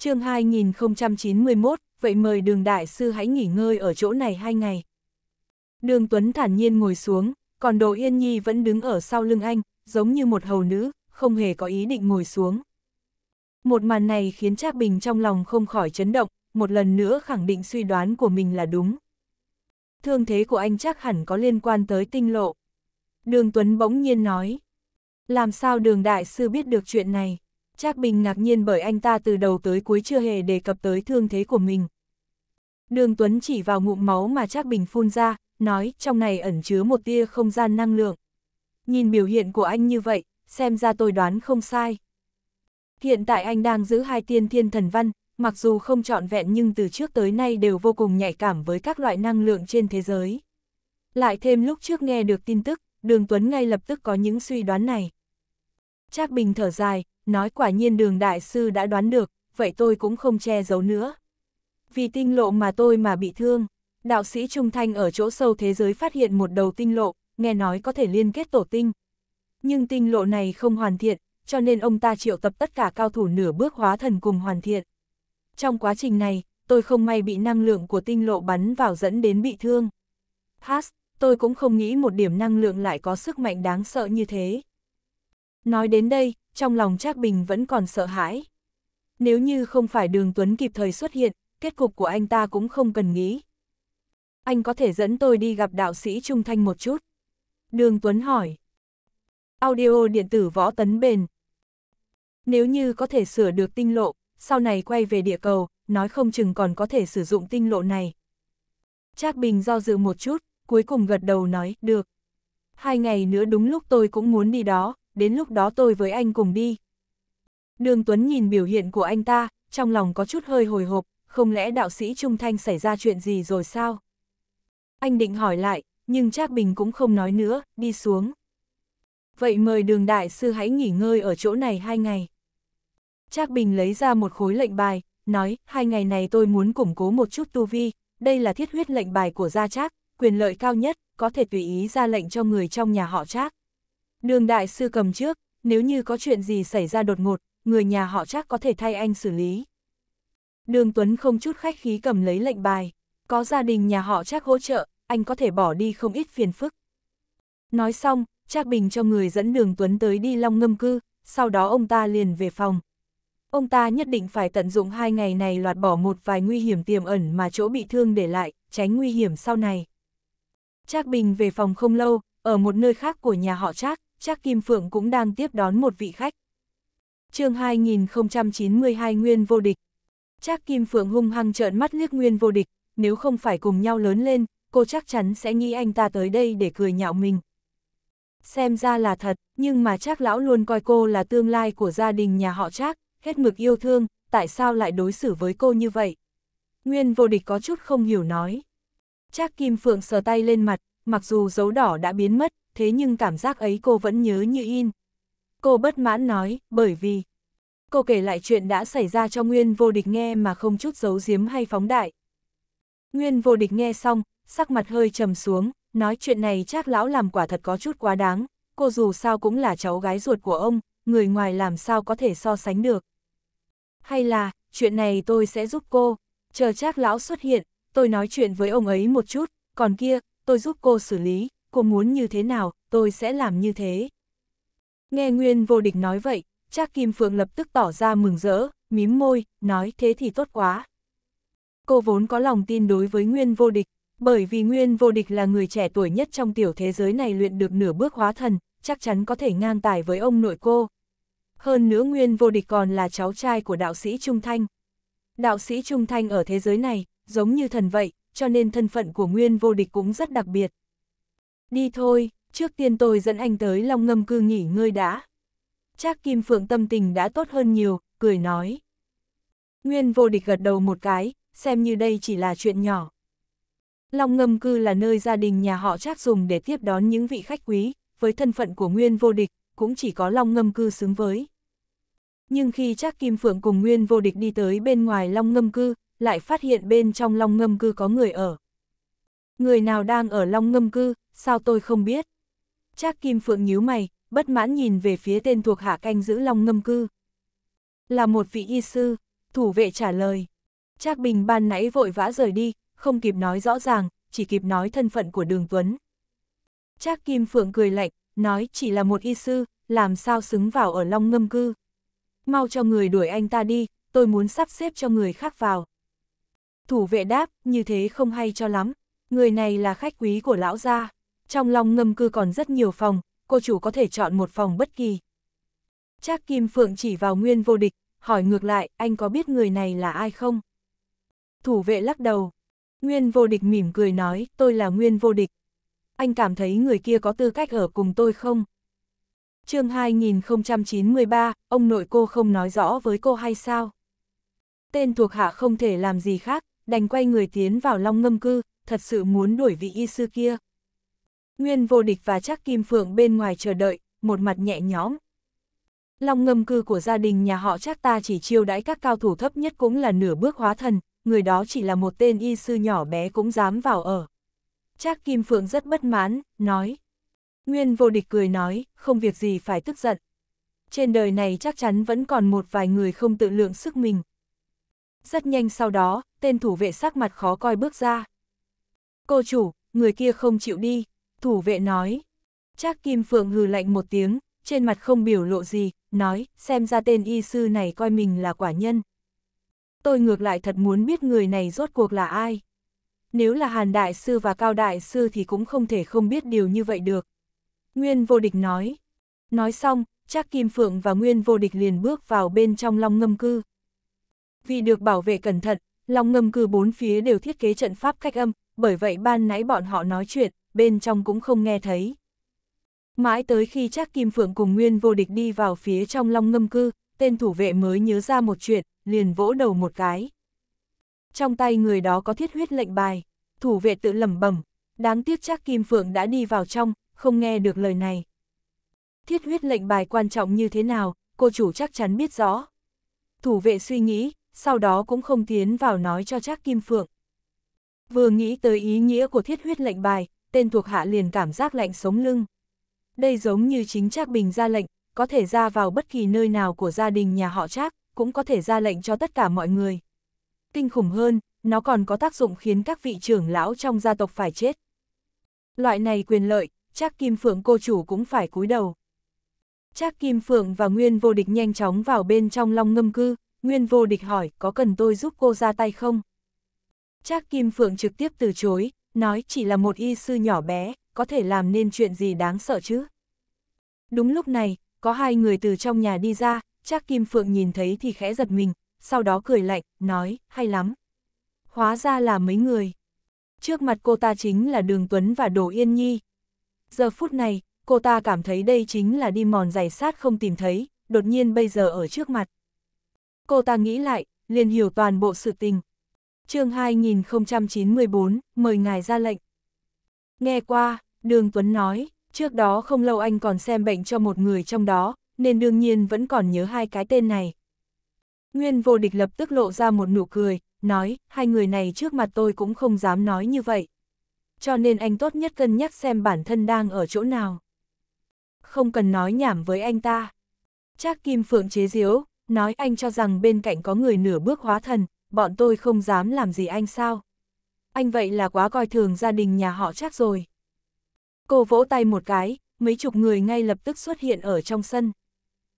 chương 2091, vậy mời đường đại sư hãy nghỉ ngơi ở chỗ này hai ngày. Đường Tuấn thản nhiên ngồi xuống, còn Đồ Yên Nhi vẫn đứng ở sau lưng anh, giống như một hầu nữ, không hề có ý định ngồi xuống. Một màn này khiến Trác Bình trong lòng không khỏi chấn động, một lần nữa khẳng định suy đoán của mình là đúng. Thương thế của anh chắc hẳn có liên quan tới tinh lộ. Đường Tuấn bỗng nhiên nói. Làm sao đường đại sư biết được chuyện này? Trác Bình ngạc nhiên bởi anh ta từ đầu tới cuối chưa hề đề cập tới thương thế của mình. Đường Tuấn chỉ vào ngụm máu mà Trác Bình phun ra, nói trong này ẩn chứa một tia không gian năng lượng. Nhìn biểu hiện của anh như vậy, xem ra tôi đoán không sai. Hiện tại anh đang giữ hai tiên thiên thần văn, mặc dù không trọn vẹn nhưng từ trước tới nay đều vô cùng nhạy cảm với các loại năng lượng trên thế giới. Lại thêm lúc trước nghe được tin tức, Đường Tuấn ngay lập tức có những suy đoán này. Trác Bình thở dài, nói quả nhiên đường đại sư đã đoán được, vậy tôi cũng không che giấu nữa. Vì tinh lộ mà tôi mà bị thương, đạo sĩ Trung Thanh ở chỗ sâu thế giới phát hiện một đầu tinh lộ, nghe nói có thể liên kết tổ tinh. Nhưng tinh lộ này không hoàn thiện, cho nên ông ta triệu tập tất cả cao thủ nửa bước hóa thần cùng hoàn thiện. Trong quá trình này, tôi không may bị năng lượng của tinh lộ bắn vào dẫn đến bị thương. Pass, tôi cũng không nghĩ một điểm năng lượng lại có sức mạnh đáng sợ như thế. Nói đến đây, trong lòng Trác Bình vẫn còn sợ hãi. Nếu như không phải đường Tuấn kịp thời xuất hiện, kết cục của anh ta cũng không cần nghĩ. Anh có thể dẫn tôi đi gặp đạo sĩ Trung Thanh một chút. Đường Tuấn hỏi. Audio điện tử võ tấn bền. Nếu như có thể sửa được tinh lộ, sau này quay về địa cầu, nói không chừng còn có thể sử dụng tinh lộ này. Trác Bình do dự một chút, cuối cùng gật đầu nói, được. Hai ngày nữa đúng lúc tôi cũng muốn đi đó, đến lúc đó tôi với anh cùng đi. Đường Tuấn nhìn biểu hiện của anh ta, trong lòng có chút hơi hồi hộp, không lẽ đạo sĩ Trung Thanh xảy ra chuyện gì rồi sao? Anh định hỏi lại, nhưng Trác Bình cũng không nói nữa, đi xuống. Vậy mời đường đại sư hãy nghỉ ngơi ở chỗ này hai ngày. Trác Bình lấy ra một khối lệnh bài, nói, hai ngày này tôi muốn củng cố một chút tu vi, đây là thiết huyết lệnh bài của gia Trác, quyền lợi cao nhất, có thể tùy ý ra lệnh cho người trong nhà họ Trác. Đường đại sư cầm trước, nếu như có chuyện gì xảy ra đột ngột, người nhà họ chắc có thể thay anh xử lý. Đường Tuấn không chút khách khí cầm lấy lệnh bài, có gia đình nhà họ chắc hỗ trợ, anh có thể bỏ đi không ít phiền phức. Nói xong, Trác Bình cho người dẫn đường Tuấn tới đi long ngâm cư, sau đó ông ta liền về phòng. Ông ta nhất định phải tận dụng hai ngày này loạt bỏ một vài nguy hiểm tiềm ẩn mà chỗ bị thương để lại, tránh nguy hiểm sau này. Trác Bình về phòng không lâu, ở một nơi khác của nhà họ Trác, chắc Kim Phượng cũng đang tiếp đón một vị khách. chương 2092 Nguyên Vô Địch Chắc Kim Phượng hung hăng trợn mắt liếc Nguyên Vô Địch, nếu không phải cùng nhau lớn lên, cô chắc chắn sẽ nghĩ anh ta tới đây để cười nhạo mình. Xem ra là thật, nhưng mà chắc lão luôn coi cô là tương lai của gia đình nhà họ chắc, hết mực yêu thương, tại sao lại đối xử với cô như vậy? Nguyên vô địch có chút không hiểu nói. Trác Kim Phượng sờ tay lên mặt, mặc dù dấu đỏ đã biến mất, thế nhưng cảm giác ấy cô vẫn nhớ như in. Cô bất mãn nói, bởi vì... Cô kể lại chuyện đã xảy ra cho Nguyên Vô Địch nghe mà không chút giấu giếm hay phóng đại. Nguyên Vô Địch nghe xong, sắc mặt hơi trầm xuống, nói chuyện này chắc lão làm quả thật có chút quá đáng, cô dù sao cũng là cháu gái ruột của ông, người ngoài làm sao có thể so sánh được. Hay là, chuyện này tôi sẽ giúp cô, chờ chắc lão xuất hiện, tôi nói chuyện với ông ấy một chút, còn kia, tôi giúp cô xử lý, cô muốn như thế nào, tôi sẽ làm như thế. Nghe Nguyên vô địch nói vậy, Trác Kim Phượng lập tức tỏ ra mừng rỡ, mím môi, nói thế thì tốt quá. Cô vốn có lòng tin đối với Nguyên vô địch, bởi vì Nguyên vô địch là người trẻ tuổi nhất trong tiểu thế giới này luyện được nửa bước hóa thần, chắc chắn có thể ngang tài với ông nội cô. Hơn nữa Nguyên vô địch còn là cháu trai của đạo sĩ Trung Thanh. Đạo sĩ Trung Thanh ở thế giới này, giống như thần vậy, cho nên thân phận của Nguyên vô địch cũng rất đặc biệt. Đi thôi, trước tiên tôi dẫn anh tới Long ngâm cư nghỉ ngơi đã. Trác Kim Phượng tâm tình đã tốt hơn nhiều, cười nói. Nguyên vô địch gật đầu một cái, xem như đây chỉ là chuyện nhỏ. Long ngâm cư là nơi gia đình nhà họ Trác dùng để tiếp đón những vị khách quý, với thân phận của Nguyên vô địch, cũng chỉ có Long ngâm cư xứng với. Nhưng khi Trác Kim Phượng cùng Nguyên vô địch đi tới bên ngoài Long ngâm cư, lại phát hiện bên trong Long ngâm cư có người ở. Người nào đang ở Long ngâm cư, sao tôi không biết? Trác Kim Phượng nhíu mày, bất mãn nhìn về phía tên thuộc hạ canh giữ Long Ngâm Cư. Là một vị y sư, thủ vệ trả lời. Trác Bình ban nãy vội vã rời đi, không kịp nói rõ ràng, chỉ kịp nói thân phận của Đường Tuấn. Trác Kim Phượng cười lạnh, nói chỉ là một y sư, làm sao xứng vào ở Long Ngâm Cư. Mau cho người đuổi anh ta đi, tôi muốn sắp xếp cho người khác vào. Thủ vệ đáp, như thế không hay cho lắm, người này là khách quý của lão gia. Trong long ngâm cư còn rất nhiều phòng, cô chủ có thể chọn một phòng bất kỳ. Trác Kim Phượng chỉ vào nguyên vô địch, hỏi ngược lại, anh có biết người này là ai không? Thủ vệ lắc đầu. Nguyên vô địch mỉm cười nói, tôi là nguyên vô địch. Anh cảm thấy người kia có tư cách ở cùng tôi không? chương 2093, ông nội cô không nói rõ với cô hay sao? Tên thuộc hạ không thể làm gì khác, đành quay người tiến vào long ngâm cư, thật sự muốn đuổi vị y sư kia. Nguyên vô địch và chắc Kim Phượng bên ngoài chờ đợi, một mặt nhẹ nhõm. lòng ngầm cư của gia đình nhà họ chắc ta chỉ chiêu đãi các cao thủ thấp nhất cũng là nửa bước hóa thần, người đó chỉ là một tên y sư nhỏ bé cũng dám vào ở. Chắc Kim Phượng rất bất mãn, nói. Nguyên vô địch cười nói, không việc gì phải tức giận. Trên đời này chắc chắn vẫn còn một vài người không tự lượng sức mình. Rất nhanh sau đó, tên thủ vệ sắc mặt khó coi bước ra. Cô chủ, người kia không chịu đi, thủ vệ nói. Trác Kim Phượng hừ lạnh một tiếng, trên mặt không biểu lộ gì, nói, xem ra tên y sư này coi mình là quả nhân. Tôi ngược lại thật muốn biết người này rốt cuộc là ai. Nếu là Hàn Đại Sư và Cao Đại Sư thì cũng không thể không biết điều như vậy được. Nguyên Vô Địch nói. Nói xong, Trác Kim Phượng và Nguyên Vô Địch liền bước vào bên trong long ngâm cư. Vì được bảo vệ cẩn thận, long ngâm cư bốn phía đều thiết kế trận pháp cách âm, bởi vậy ban nãy bọn họ nói chuyện, bên trong cũng không nghe thấy. Mãi tới khi Trác Kim Phượng cùng Nguyên Vô Địch đi vào phía trong long ngâm cư, tên thủ vệ mới nhớ ra một chuyện, liền vỗ đầu một cái. Trong tay người đó có thiết huyết lệnh bài, thủ vệ tự lẩm bẩm, đáng tiếc Trác Kim Phượng đã đi vào trong, không nghe được lời này. Thiết huyết lệnh bài quan trọng như thế nào, cô chủ chắc chắn biết rõ. Thủ vệ suy nghĩ, sau đó cũng không tiến vào nói cho Trác Kim Phượng. Vừa nghĩ tới ý nghĩa của thiết huyết lệnh bài, tên thuộc hạ liền cảm giác lạnh sống lưng. Đây giống như chính Trác Bình ra lệnh, có thể ra vào bất kỳ nơi nào của gia đình nhà họ Trác, cũng có thể ra lệnh cho tất cả mọi người. Kinh khủng hơn, nó còn có tác dụng khiến các vị trưởng lão trong gia tộc phải chết. Loại này quyền lợi, Trác Kim Phượng cô chủ cũng phải cúi đầu. Trác Kim Phượng và Nguyên Vô Địch nhanh chóng vào bên trong long ngâm cư, Nguyên Vô Địch hỏi có cần tôi giúp cô ra tay không? Trác Kim Phượng trực tiếp từ chối, nói chỉ là một y sư nhỏ bé, có thể làm nên chuyện gì đáng sợ chứ. Đúng lúc này, có hai người từ trong nhà đi ra, Trác Kim Phượng nhìn thấy thì khẽ giật mình, sau đó cười lạnh, nói, hay lắm. Hóa ra là mấy người. Trước mặt cô ta chính là Đường Tuấn và Đồ Yên Nhi. Giờ phút này, cô ta cảm thấy đây chính là đi mòn giày sát không tìm thấy, đột nhiên bây giờ ở trước mặt. Cô ta nghĩ lại, liền hiểu toàn bộ sự tình, chương 2094, mời ngài ra lệnh. Nghe qua, Đường Tuấn nói, trước đó không lâu anh còn xem bệnh cho một người trong đó, nên đương nhiên vẫn còn nhớ hai cái tên này. Nguyên vô địch lập tức lộ ra một nụ cười, nói, hai người này trước mặt tôi cũng không dám nói như vậy. Cho nên anh tốt nhất cân nhắc xem bản thân đang ở chỗ nào. Không cần nói nhảm với anh ta. Trác Kim Phượng chế diếu, nói anh cho rằng bên cạnh có người nửa bước hóa thần, bọn tôi không dám làm gì anh sao? Anh vậy là quá coi thường gia đình nhà họ chắc rồi. Cô vỗ tay một cái, mấy chục người ngay lập tức xuất hiện ở trong sân.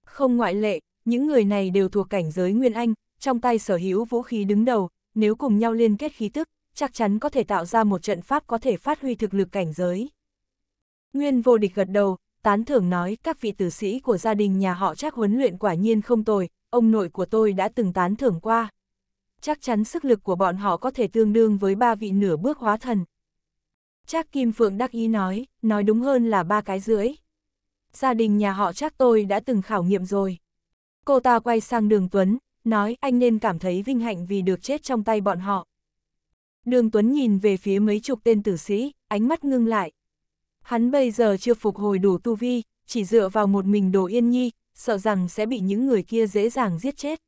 Không ngoại lệ, những người này đều thuộc cảnh giới Nguyên Anh, trong tay sở hữu vũ khí đứng đầu, nếu cùng nhau liên kết khí tức, chắc chắn có thể tạo ra một trận pháp có thể phát huy thực lực cảnh giới. Nguyên vô địch gật đầu, tán thưởng nói các vị tử sĩ của gia đình nhà họ chắc huấn luyện quả nhiên không tồi, ông nội của tôi đã từng tán thưởng qua chắc chắn sức lực của bọn họ có thể tương đương với ba vị nửa bước hóa thần. Chắc Kim Phượng đắc ý nói, nói đúng hơn là ba cái rưỡi. Gia đình nhà họ chắc tôi đã từng khảo nghiệm rồi. Cô ta quay sang đường Tuấn, nói anh nên cảm thấy vinh hạnh vì được chết trong tay bọn họ. Đường Tuấn nhìn về phía mấy chục tên tử sĩ, ánh mắt ngưng lại. Hắn bây giờ chưa phục hồi đủ tu vi, chỉ dựa vào một mình đồ yên nhi, sợ rằng sẽ bị những người kia dễ dàng giết chết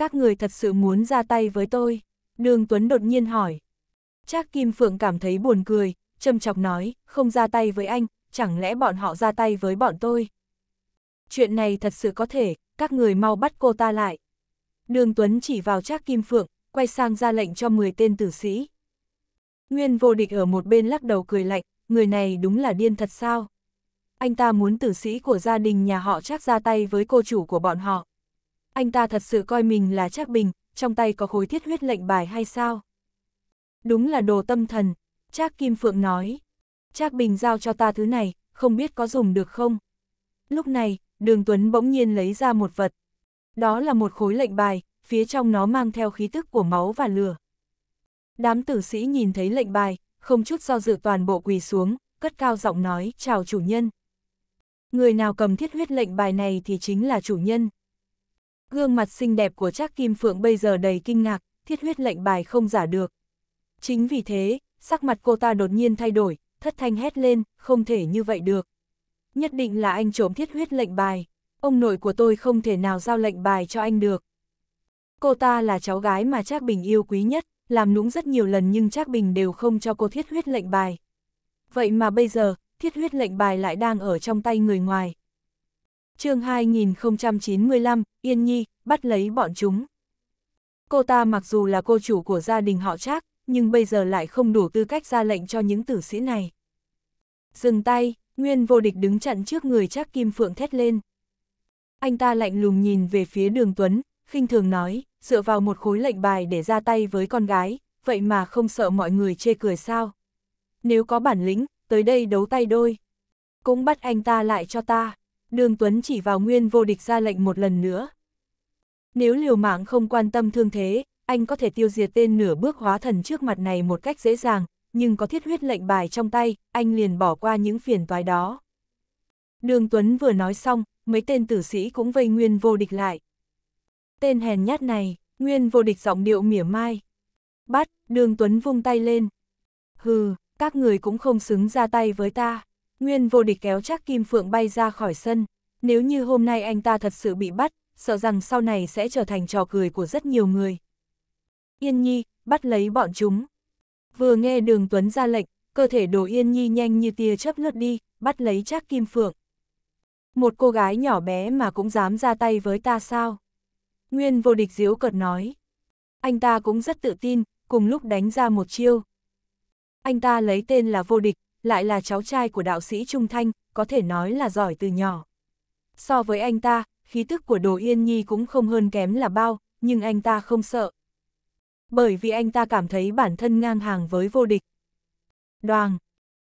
các người thật sự muốn ra tay với tôi? Đường Tuấn đột nhiên hỏi. Trác Kim Phượng cảm thấy buồn cười, châm chọc nói, không ra tay với anh, chẳng lẽ bọn họ ra tay với bọn tôi? Chuyện này thật sự có thể, các người mau bắt cô ta lại. Đường Tuấn chỉ vào Trác Kim Phượng, quay sang ra lệnh cho 10 tên tử sĩ. Nguyên vô địch ở một bên lắc đầu cười lạnh, người này đúng là điên thật sao? Anh ta muốn tử sĩ của gia đình nhà họ Trác ra tay với cô chủ của bọn họ anh ta thật sự coi mình là Trác Bình, trong tay có khối thiết huyết lệnh bài hay sao? Đúng là đồ tâm thần, Trác Kim Phượng nói. Trác Bình giao cho ta thứ này, không biết có dùng được không? Lúc này, Đường Tuấn bỗng nhiên lấy ra một vật. Đó là một khối lệnh bài, phía trong nó mang theo khí tức của máu và lửa. Đám tử sĩ nhìn thấy lệnh bài, không chút do dự toàn bộ quỳ xuống, cất cao giọng nói, chào chủ nhân. Người nào cầm thiết huyết lệnh bài này thì chính là chủ nhân. Gương mặt xinh đẹp của Trác Kim Phượng bây giờ đầy kinh ngạc, thiết huyết lệnh bài không giả được. Chính vì thế, sắc mặt cô ta đột nhiên thay đổi, thất thanh hét lên, không thể như vậy được. Nhất định là anh trộm thiết huyết lệnh bài, ông nội của tôi không thể nào giao lệnh bài cho anh được. Cô ta là cháu gái mà Trác Bình yêu quý nhất, làm nũng rất nhiều lần nhưng Trác Bình đều không cho cô thiết huyết lệnh bài. Vậy mà bây giờ, thiết huyết lệnh bài lại đang ở trong tay người ngoài, chương 2095, Yên Nhi, bắt lấy bọn chúng. Cô ta mặc dù là cô chủ của gia đình họ Trác, nhưng bây giờ lại không đủ tư cách ra lệnh cho những tử sĩ này. Dừng tay, Nguyên vô địch đứng chặn trước người Trác Kim Phượng thét lên. Anh ta lạnh lùng nhìn về phía đường Tuấn, khinh thường nói, dựa vào một khối lệnh bài để ra tay với con gái, vậy mà không sợ mọi người chê cười sao. Nếu có bản lĩnh, tới đây đấu tay đôi. Cũng bắt anh ta lại cho ta đường Tuấn chỉ vào nguyên vô địch ra lệnh một lần nữa. Nếu liều mạng không quan tâm thương thế, anh có thể tiêu diệt tên nửa bước hóa thần trước mặt này một cách dễ dàng, nhưng có thiết huyết lệnh bài trong tay, anh liền bỏ qua những phiền toái đó. Đường Tuấn vừa nói xong, mấy tên tử sĩ cũng vây nguyên vô địch lại. Tên hèn nhát này, nguyên vô địch giọng điệu mỉa mai. Bắt, đường Tuấn vung tay lên. Hừ, các người cũng không xứng ra tay với ta. Nguyên vô địch kéo chắc Kim Phượng bay ra khỏi sân, nếu như hôm nay anh ta thật sự bị bắt, sợ rằng sau này sẽ trở thành trò cười của rất nhiều người. Yên Nhi, bắt lấy bọn chúng. Vừa nghe Đường Tuấn ra lệnh, cơ thể đồ Yên Nhi nhanh như tia chớp lướt đi, bắt lấy chắc Kim Phượng. Một cô gái nhỏ bé mà cũng dám ra tay với ta sao? Nguyên vô địch diếu cợt nói. Anh ta cũng rất tự tin, cùng lúc đánh ra một chiêu. Anh ta lấy tên là vô địch, lại là cháu trai của đạo sĩ Trung Thanh, có thể nói là giỏi từ nhỏ. So với anh ta, khí tức của Đồ Yên Nhi cũng không hơn kém là bao, nhưng anh ta không sợ. Bởi vì anh ta cảm thấy bản thân ngang hàng với vô địch. Đoàn,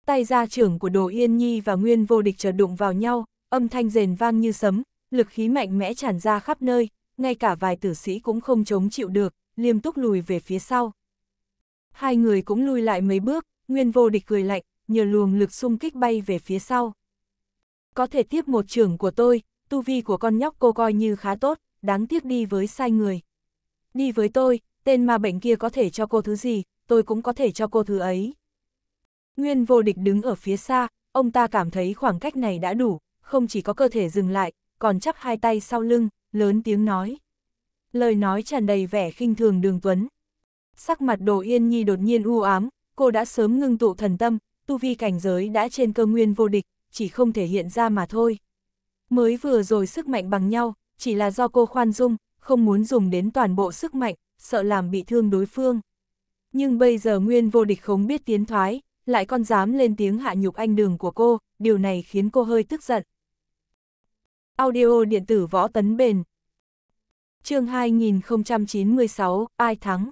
tay ra trưởng của Đồ Yên Nhi và Nguyên vô địch chợt đụng vào nhau, âm thanh rền vang như sấm, lực khí mạnh mẽ tràn ra khắp nơi, ngay cả vài tử sĩ cũng không chống chịu được, liêm túc lùi về phía sau. Hai người cũng lùi lại mấy bước, Nguyên vô địch cười lạnh, nhờ luồng lực xung kích bay về phía sau. Có thể tiếp một trưởng của tôi, tu vi của con nhóc cô coi như khá tốt, đáng tiếc đi với sai người. Đi với tôi, tên mà bệnh kia có thể cho cô thứ gì, tôi cũng có thể cho cô thứ ấy. Nguyên vô địch đứng ở phía xa, ông ta cảm thấy khoảng cách này đã đủ, không chỉ có cơ thể dừng lại, còn chắp hai tay sau lưng, lớn tiếng nói. Lời nói tràn đầy vẻ khinh thường đường tuấn. Sắc mặt đồ yên nhi đột nhiên u ám, cô đã sớm ngưng tụ thần tâm, tu vi cảnh giới đã trên cơ nguyên vô địch, chỉ không thể hiện ra mà thôi. Mới vừa rồi sức mạnh bằng nhau, chỉ là do cô khoan dung, không muốn dùng đến toàn bộ sức mạnh, sợ làm bị thương đối phương. Nhưng bây giờ nguyên vô địch không biết tiến thoái, lại còn dám lên tiếng hạ nhục anh đường của cô, điều này khiến cô hơi tức giận. Audio điện tử võ tấn bền chương 2096, ai thắng?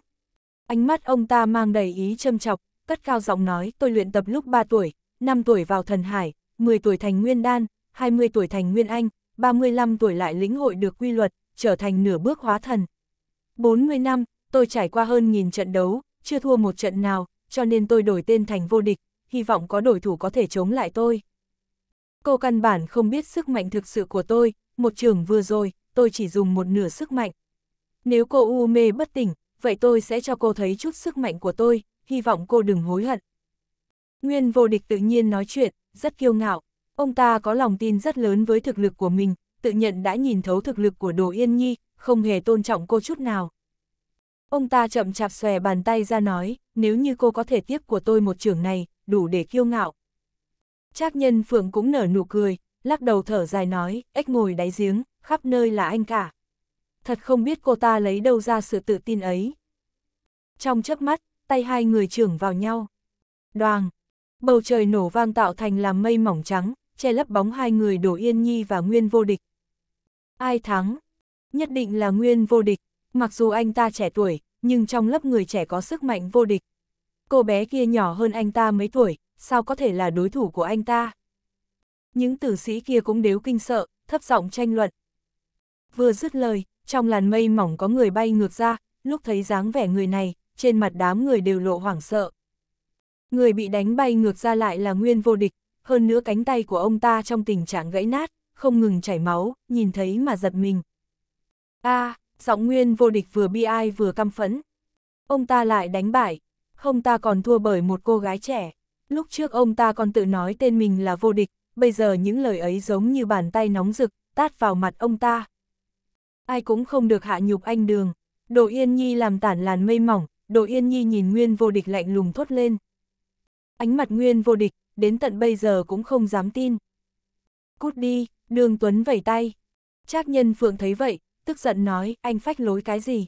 Ánh mắt ông ta mang đầy ý châm chọc, cất cao giọng nói tôi luyện tập lúc 3 tuổi, 5 tuổi vào thần hải, 10 tuổi thành nguyên đan, 20 tuổi thành nguyên anh, 35 tuổi lại lĩnh hội được quy luật, trở thành nửa bước hóa thần. 40 năm, tôi trải qua hơn nghìn trận đấu, chưa thua một trận nào, cho nên tôi đổi tên thành vô địch, hy vọng có đối thủ có thể chống lại tôi. Cô căn bản không biết sức mạnh thực sự của tôi, một trường vừa rồi, tôi chỉ dùng một nửa sức mạnh. Nếu cô u mê bất tỉnh, vậy tôi sẽ cho cô thấy chút sức mạnh của tôi, hy vọng cô đừng hối hận. Nguyên vô địch tự nhiên nói chuyện, rất kiêu ngạo, ông ta có lòng tin rất lớn với thực lực của mình, tự nhận đã nhìn thấu thực lực của Đồ Yên Nhi, không hề tôn trọng cô chút nào. Ông ta chậm chạp xòe bàn tay ra nói, nếu như cô có thể tiếp của tôi một trường này, đủ để kiêu ngạo. Trác nhân phượng cũng nở nụ cười, lắc đầu thở dài nói, ếch ngồi đáy giếng, khắp nơi là anh cả. Thật không biết cô ta lấy đâu ra sự tự tin ấy. Trong chớp mắt, tay hai người trưởng vào nhau. Đoàn, bầu trời nổ vang tạo thành làm mây mỏng trắng, che lấp bóng hai người đổ yên nhi và nguyên vô địch. Ai thắng? Nhất định là nguyên vô địch, mặc dù anh ta trẻ tuổi, nhưng trong lớp người trẻ có sức mạnh vô địch. Cô bé kia nhỏ hơn anh ta mấy tuổi, sao có thể là đối thủ của anh ta? Những tử sĩ kia cũng đều kinh sợ, thấp giọng tranh luận. Vừa dứt lời, trong làn mây mỏng có người bay ngược ra, lúc thấy dáng vẻ người này, trên mặt đám người đều lộ hoảng sợ. Người bị đánh bay ngược ra lại là nguyên vô địch, hơn nữa cánh tay của ông ta trong tình trạng gãy nát, không ngừng chảy máu, nhìn thấy mà giật mình. a à, giọng nguyên vô địch vừa bi ai vừa căm phẫn. Ông ta lại đánh bại, ông ta còn thua bởi một cô gái trẻ. Lúc trước ông ta còn tự nói tên mình là vô địch, bây giờ những lời ấy giống như bàn tay nóng rực, tát vào mặt ông ta. Ai cũng không được hạ nhục anh đường. Đồ Yên Nhi làm tản làn mây mỏng, Đồ Yên Nhi nhìn Nguyên Vô Địch lạnh lùng thốt lên. Ánh mặt Nguyên Vô Địch, đến tận bây giờ cũng không dám tin. Cút đi, Đường Tuấn vẩy tay. Trác nhân Phượng thấy vậy, tức giận nói, anh phách lối cái gì?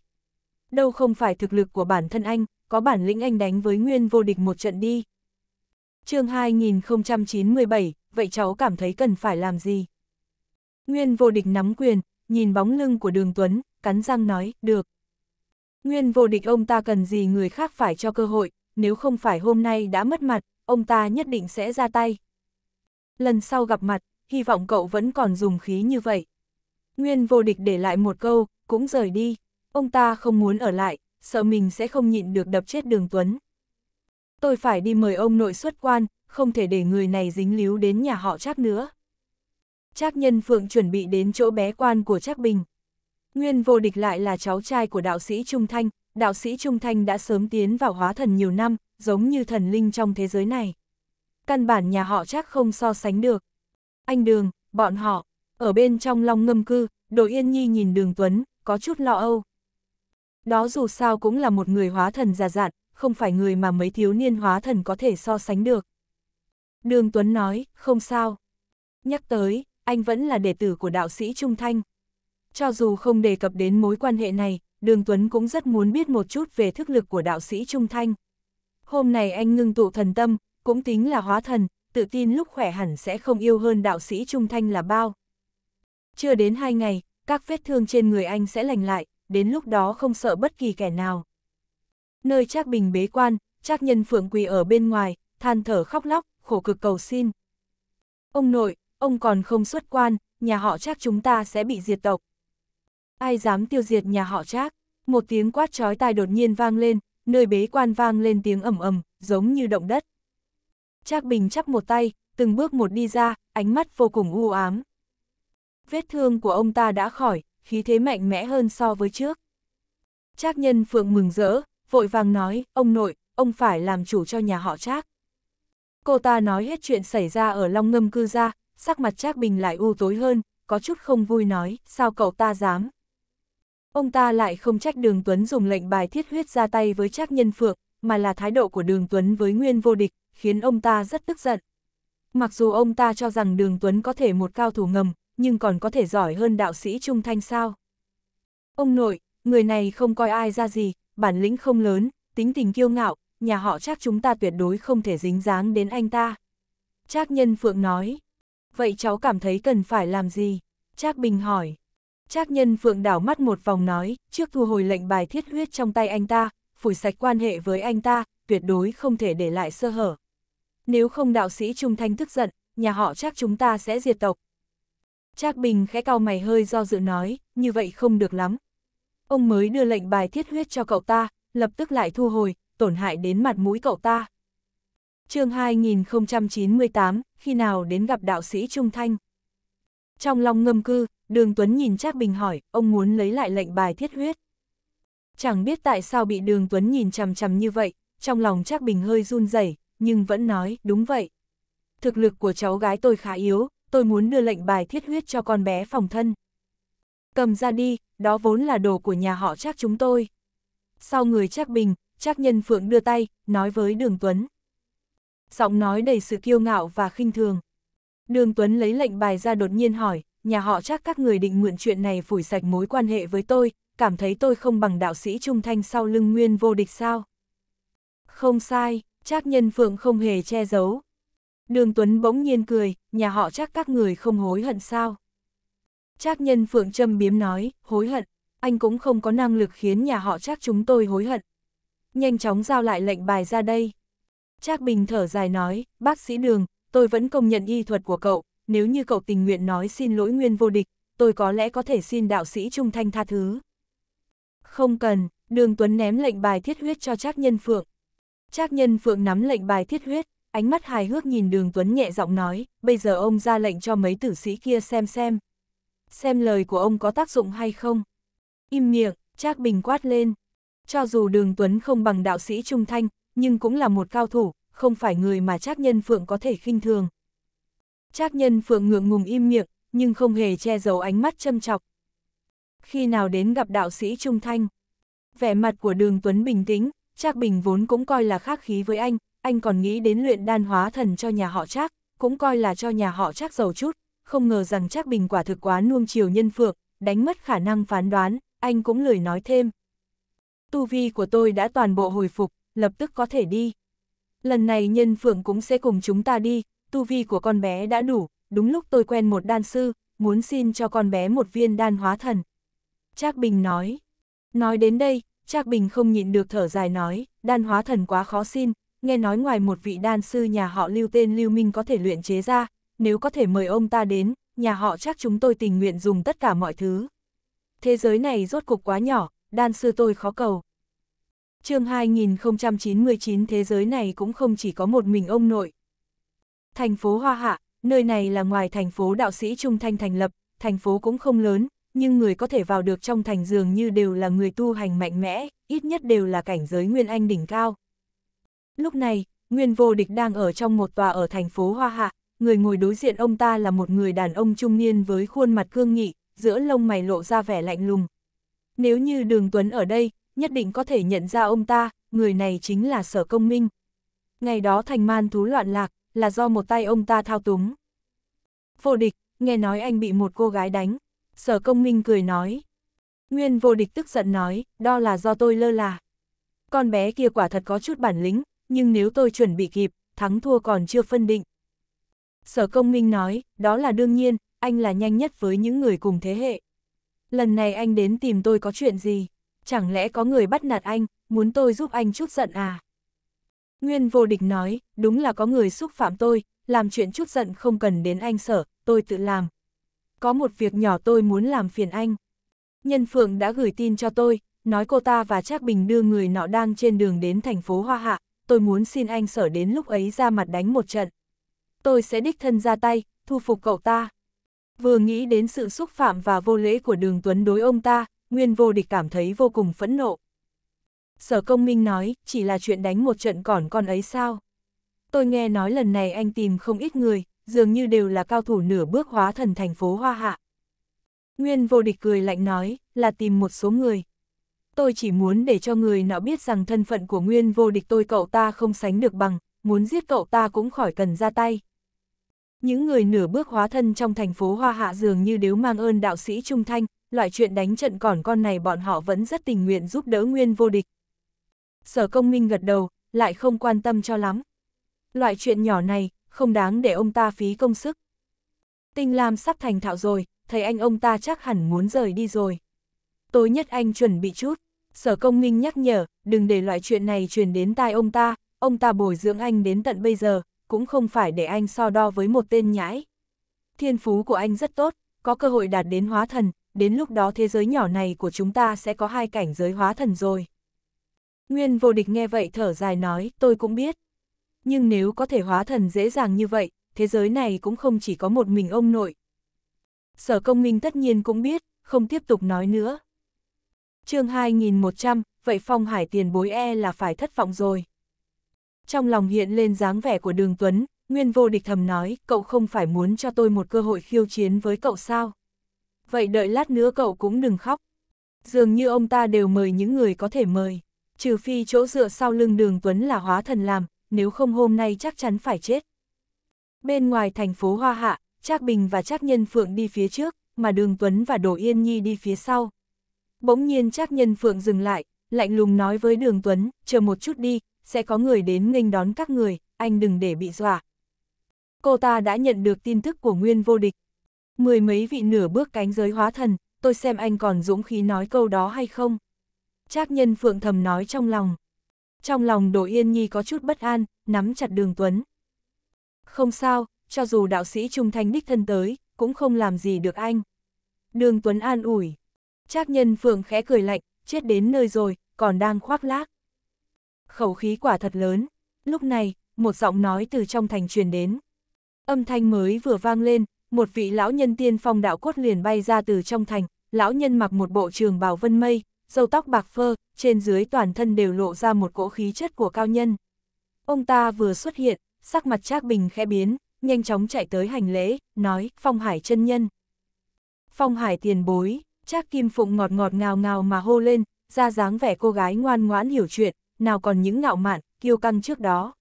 Đâu không phải thực lực của bản thân anh, có bản lĩnh anh đánh với Nguyên Vô Địch một trận đi. chương 2097, vậy cháu cảm thấy cần phải làm gì? Nguyên Vô Địch nắm quyền, nhìn bóng lưng của Đường Tuấn, cắn răng nói, được. Nguyên vô địch ông ta cần gì người khác phải cho cơ hội, nếu không phải hôm nay đã mất mặt, ông ta nhất định sẽ ra tay. Lần sau gặp mặt, hy vọng cậu vẫn còn dùng khí như vậy. Nguyên vô địch để lại một câu, cũng rời đi. Ông ta không muốn ở lại, sợ mình sẽ không nhịn được đập chết đường Tuấn. Tôi phải đi mời ông nội xuất quan, không thể để người này dính líu đến nhà họ Trác nữa. Trác Nhân Phượng chuẩn bị đến chỗ bé quan của Trác Bình. Nguyên vô địch lại là cháu trai của đạo sĩ Trung Thanh, đạo sĩ Trung Thanh đã sớm tiến vào hóa thần nhiều năm, giống như thần linh trong thế giới này. Căn bản nhà họ chắc không so sánh được. Anh Đường, bọn họ, ở bên trong long ngâm cư, Đồ Yên Nhi nhìn Đường Tuấn, có chút lo âu. Đó dù sao cũng là một người hóa thần già dặn, không phải người mà mấy thiếu niên hóa thần có thể so sánh được. Đường Tuấn nói, không sao. Nhắc tới, anh vẫn là đệ tử của đạo sĩ Trung Thanh. Cho dù không đề cập đến mối quan hệ này, Đường Tuấn cũng rất muốn biết một chút về thức lực của đạo sĩ Trung Thanh. Hôm nay anh ngưng tụ thần tâm, cũng tính là hóa thần, tự tin lúc khỏe hẳn sẽ không yêu hơn đạo sĩ Trung Thanh là bao. Chưa đến hai ngày, các vết thương trên người anh sẽ lành lại, đến lúc đó không sợ bất kỳ kẻ nào. Nơi Trác Bình bế quan, Trác Nhân Phượng quỳ ở bên ngoài, than thở khóc lóc, khổ cực cầu xin. Ông nội, ông còn không xuất quan, nhà họ Trác chúng ta sẽ bị diệt tộc. Ai dám tiêu diệt nhà họ Trác? Một tiếng quát chói tai đột nhiên vang lên, nơi bế quan vang lên tiếng ầm ầm, giống như động đất. Trác Bình chắp một tay, từng bước một đi ra, ánh mắt vô cùng u ám. Vết thương của ông ta đã khỏi, khí thế mạnh mẽ hơn so với trước. Trác Nhân Phượng mừng rỡ, vội vàng nói, ông nội, ông phải làm chủ cho nhà họ Trác. Cô ta nói hết chuyện xảy ra ở Long Ngâm cư ra, sắc mặt Trác Bình lại u tối hơn, có chút không vui nói, sao cậu ta dám. Ông ta lại không trách Đường Tuấn dùng lệnh bài thiết huyết ra tay với Trác Nhân Phượng, mà là thái độ của Đường Tuấn với Nguyên Vô Địch, khiến ông ta rất tức giận. Mặc dù ông ta cho rằng Đường Tuấn có thể một cao thủ ngầm, nhưng còn có thể giỏi hơn đạo sĩ Trung Thanh sao. Ông nội, người này không coi ai ra gì, bản lĩnh không lớn, tính tình kiêu ngạo, nhà họ chắc chúng ta tuyệt đối không thể dính dáng đến anh ta. Trác Nhân Phượng nói, vậy cháu cảm thấy cần phải làm gì? Trác Bình hỏi, Trác nhân phượng đảo mắt một vòng nói, trước thu hồi lệnh bài thiết huyết trong tay anh ta, phủi sạch quan hệ với anh ta, tuyệt đối không thể để lại sơ hở. Nếu không đạo sĩ Trung Thanh tức giận, nhà họ chắc chúng ta sẽ diệt tộc. Trác Bình khẽ cau mày hơi do dự nói, như vậy không được lắm. Ông mới đưa lệnh bài thiết huyết cho cậu ta, lập tức lại thu hồi, tổn hại đến mặt mũi cậu ta. chương 2098, khi nào đến gặp đạo sĩ Trung Thanh? Trong lòng ngâm cư, đường Tuấn nhìn Trác Bình hỏi, ông muốn lấy lại lệnh bài thiết huyết. Chẳng biết tại sao bị đường Tuấn nhìn chằm chằm như vậy, trong lòng Trác Bình hơi run rẩy nhưng vẫn nói, đúng vậy. Thực lực của cháu gái tôi khá yếu, tôi muốn đưa lệnh bài thiết huyết cho con bé phòng thân. Cầm ra đi, đó vốn là đồ của nhà họ Trác chúng tôi. Sau người Trác Bình, Trác Nhân Phượng đưa tay, nói với đường Tuấn. Giọng nói đầy sự kiêu ngạo và khinh thường. Đường Tuấn lấy lệnh bài ra đột nhiên hỏi, nhà họ chắc các người định mượn chuyện này phủi sạch mối quan hệ với tôi, cảm thấy tôi không bằng đạo sĩ trung thanh sau lưng nguyên vô địch sao? Không sai, chắc nhân phượng không hề che giấu. Đường Tuấn bỗng nhiên cười, nhà họ chắc các người không hối hận sao? Trác nhân phượng châm biếm nói, hối hận, anh cũng không có năng lực khiến nhà họ Trác chúng tôi hối hận. Nhanh chóng giao lại lệnh bài ra đây. Trác Bình thở dài nói, bác sĩ đường, tôi vẫn công nhận y thuật của cậu, nếu như cậu tình nguyện nói xin lỗi nguyên vô địch, tôi có lẽ có thể xin đạo sĩ trung thanh tha thứ. Không cần, đường Tuấn ném lệnh bài thiết huyết cho Trác Nhân Phượng. Trác Nhân Phượng nắm lệnh bài thiết huyết, ánh mắt hài hước nhìn đường Tuấn nhẹ giọng nói, bây giờ ông ra lệnh cho mấy tử sĩ kia xem xem. Xem lời của ông có tác dụng hay không. Im miệng, Trác Bình quát lên. Cho dù đường Tuấn không bằng đạo sĩ Trung Thanh, nhưng cũng là một cao thủ, không phải người mà Trác Nhân Phượng có thể khinh thường. Trác Nhân Phượng ngượng ngùng im miệng, nhưng không hề che giấu ánh mắt châm chọc. Khi nào đến gặp đạo sĩ Trung Thanh, vẻ mặt của Đường Tuấn bình tĩnh, Trác Bình vốn cũng coi là khác khí với anh, anh còn nghĩ đến luyện đan hóa thần cho nhà họ Trác, cũng coi là cho nhà họ Trác giàu chút, không ngờ rằng Trác Bình quả thực quá nuông chiều Nhân Phượng, đánh mất khả năng phán đoán, anh cũng lười nói thêm. Tu vi của tôi đã toàn bộ hồi phục, lập tức có thể đi. Lần này nhân phượng cũng sẽ cùng chúng ta đi, tu vi của con bé đã đủ, đúng lúc tôi quen một đan sư, muốn xin cho con bé một viên đan hóa thần. Trác Bình nói. Nói đến đây, Trác Bình không nhịn được thở dài nói, đan hóa thần quá khó xin, nghe nói ngoài một vị đan sư nhà họ lưu tên Lưu Minh có thể luyện chế ra, nếu có thể mời ông ta đến, nhà họ chắc chúng tôi tình nguyện dùng tất cả mọi thứ. Thế giới này rốt cục quá nhỏ, đan sư tôi khó cầu chương 2099 thế giới này cũng không chỉ có một mình ông nội. Thành phố Hoa Hạ, nơi này là ngoài thành phố đạo sĩ Trung Thanh thành lập, thành phố cũng không lớn, nhưng người có thể vào được trong thành dường như đều là người tu hành mạnh mẽ, ít nhất đều là cảnh giới Nguyên Anh đỉnh cao. Lúc này, Nguyên Vô Địch đang ở trong một tòa ở thành phố Hoa Hạ, người ngồi đối diện ông ta là một người đàn ông trung niên với khuôn mặt cương nghị, giữa lông mày lộ ra vẻ lạnh lùng. Nếu như Đường Tuấn ở đây, nhất định có thể nhận ra ông ta, người này chính là sở công minh. Ngày đó thành man thú loạn lạc, là do một tay ông ta thao túng. Vô địch, nghe nói anh bị một cô gái đánh. Sở công minh cười nói. Nguyên vô địch tức giận nói, đó là do tôi lơ là. Con bé kia quả thật có chút bản lĩnh, nhưng nếu tôi chuẩn bị kịp, thắng thua còn chưa phân định. Sở công minh nói, đó là đương nhiên, anh là nhanh nhất với những người cùng thế hệ. Lần này anh đến tìm tôi có chuyện gì? chẳng lẽ có người bắt nạt anh, muốn tôi giúp anh chút giận à? Nguyên vô địch nói, đúng là có người xúc phạm tôi, làm chuyện chút giận không cần đến anh sở, tôi tự làm. Có một việc nhỏ tôi muốn làm phiền anh. Nhân Phượng đã gửi tin cho tôi, nói cô ta và Trác Bình đưa người nọ đang trên đường đến thành phố Hoa Hạ, tôi muốn xin anh sở đến lúc ấy ra mặt đánh một trận. Tôi sẽ đích thân ra tay, thu phục cậu ta. Vừa nghĩ đến sự xúc phạm và vô lễ của đường Tuấn đối ông ta, Nguyên vô địch cảm thấy vô cùng phẫn nộ. Sở công minh nói, chỉ là chuyện đánh một trận còn con ấy sao? Tôi nghe nói lần này anh tìm không ít người, dường như đều là cao thủ nửa bước hóa thần thành phố Hoa Hạ. Nguyên vô địch cười lạnh nói, là tìm một số người. Tôi chỉ muốn để cho người nọ biết rằng thân phận của Nguyên vô địch tôi cậu ta không sánh được bằng, muốn giết cậu ta cũng khỏi cần ra tay. Những người nửa bước hóa thân trong thành phố Hoa Hạ dường như đều mang ơn đạo sĩ Trung Thanh, loại chuyện đánh trận còn con này bọn họ vẫn rất tình nguyện giúp đỡ nguyên vô địch. Sở công minh gật đầu, lại không quan tâm cho lắm. Loại chuyện nhỏ này, không đáng để ông ta phí công sức. Tinh Lam sắp thành thạo rồi, thấy anh ông ta chắc hẳn muốn rời đi rồi. Tối nhất anh chuẩn bị chút, sở công minh nhắc nhở, đừng để loại chuyện này truyền đến tai ông ta, ông ta bồi dưỡng anh đến tận bây giờ, cũng không phải để anh so đo với một tên nhãi. Thiên phú của anh rất tốt, có cơ hội đạt đến hóa thần, đến lúc đó thế giới nhỏ này của chúng ta sẽ có hai cảnh giới hóa thần rồi. Nguyên vô địch nghe vậy thở dài nói, tôi cũng biết. Nhưng nếu có thể hóa thần dễ dàng như vậy, thế giới này cũng không chỉ có một mình ông nội. Sở công minh tất nhiên cũng biết, không tiếp tục nói nữa. chương 2100, vậy Phong Hải tiền bối e là phải thất vọng rồi. Trong lòng hiện lên dáng vẻ của đường Tuấn, Nguyên vô địch thầm nói, cậu không phải muốn cho tôi một cơ hội khiêu chiến với cậu sao? vậy đợi lát nữa cậu cũng đừng khóc. Dường như ông ta đều mời những người có thể mời, trừ phi chỗ dựa sau lưng đường Tuấn là hóa thần làm, nếu không hôm nay chắc chắn phải chết. Bên ngoài thành phố Hoa Hạ, Trác Bình và Trác Nhân Phượng đi phía trước, mà đường Tuấn và Đỗ Yên Nhi đi phía sau. Bỗng nhiên Trác Nhân Phượng dừng lại, lạnh lùng nói với đường Tuấn, chờ một chút đi, sẽ có người đến nghênh đón các người, anh đừng để bị dọa. Cô ta đã nhận được tin tức của Nguyên Vô Địch, mười mấy vị nửa bước cánh giới hóa thần, tôi xem anh còn dũng khí nói câu đó hay không. Trác nhân phượng thầm nói trong lòng. Trong lòng Đỗ Yên Nhi có chút bất an, nắm chặt đường Tuấn. Không sao, cho dù đạo sĩ trung thanh đích thân tới, cũng không làm gì được anh. Đường Tuấn an ủi. Trác nhân phượng khẽ cười lạnh, chết đến nơi rồi, còn đang khoác lác. Khẩu khí quả thật lớn. Lúc này, một giọng nói từ trong thành truyền đến. Âm thanh mới vừa vang lên, một vị lão nhân tiên phong đạo cốt liền bay ra từ trong thành, lão nhân mặc một bộ trường bào vân mây, dâu tóc bạc phơ, trên dưới toàn thân đều lộ ra một cỗ khí chất của cao nhân. Ông ta vừa xuất hiện, sắc mặt Trác Bình khẽ biến, nhanh chóng chạy tới hành lễ, nói, Phong Hải chân nhân. Phong Hải tiền bối, Trác Kim Phụng ngọt ngọt ngào ngào mà hô lên, ra dáng vẻ cô gái ngoan ngoãn hiểu chuyện, nào còn những ngạo mạn, kiêu căng trước đó.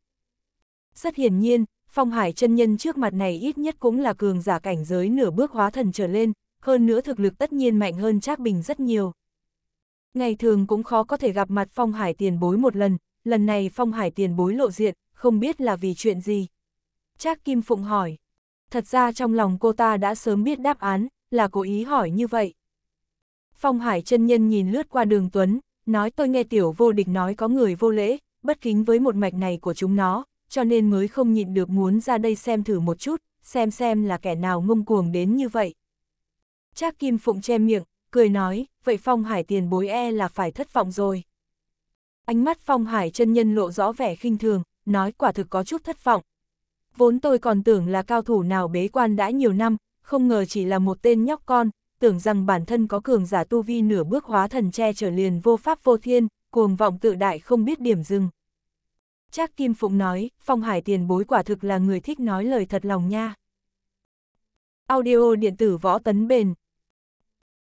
Rất hiển nhiên, Phong Hải chân nhân trước mặt này ít nhất cũng là cường giả cảnh giới nửa bước hóa thần trở lên, hơn nữa thực lực tất nhiên mạnh hơn Trác Bình rất nhiều. Ngày thường cũng khó có thể gặp mặt Phong Hải tiền bối một lần, lần này Phong Hải tiền bối lộ diện, không biết là vì chuyện gì. Trác Kim Phụng hỏi. Thật ra trong lòng cô ta đã sớm biết đáp án, là cố ý hỏi như vậy. Phong Hải chân nhân nhìn lướt qua đường Tuấn, nói tôi nghe tiểu vô địch nói có người vô lễ, bất kính với một mạch này của chúng nó, cho nên mới không nhịn được muốn ra đây xem thử một chút, xem xem là kẻ nào ngông cuồng đến như vậy. Trác Kim Phụng che miệng, cười nói, vậy Phong Hải tiền bối e là phải thất vọng rồi. Ánh mắt Phong Hải chân nhân lộ rõ vẻ khinh thường, nói quả thực có chút thất vọng. Vốn tôi còn tưởng là cao thủ nào bế quan đã nhiều năm, không ngờ chỉ là một tên nhóc con, tưởng rằng bản thân có cường giả tu vi nửa bước hóa thần che trở liền vô pháp vô thiên, cuồng vọng tự đại không biết điểm dừng. Trác Kim Phụng nói, Phong Hải tiền bối quả thực là người thích nói lời thật lòng nha. Audio điện tử võ tấn bền.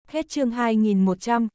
Hết chương 2100.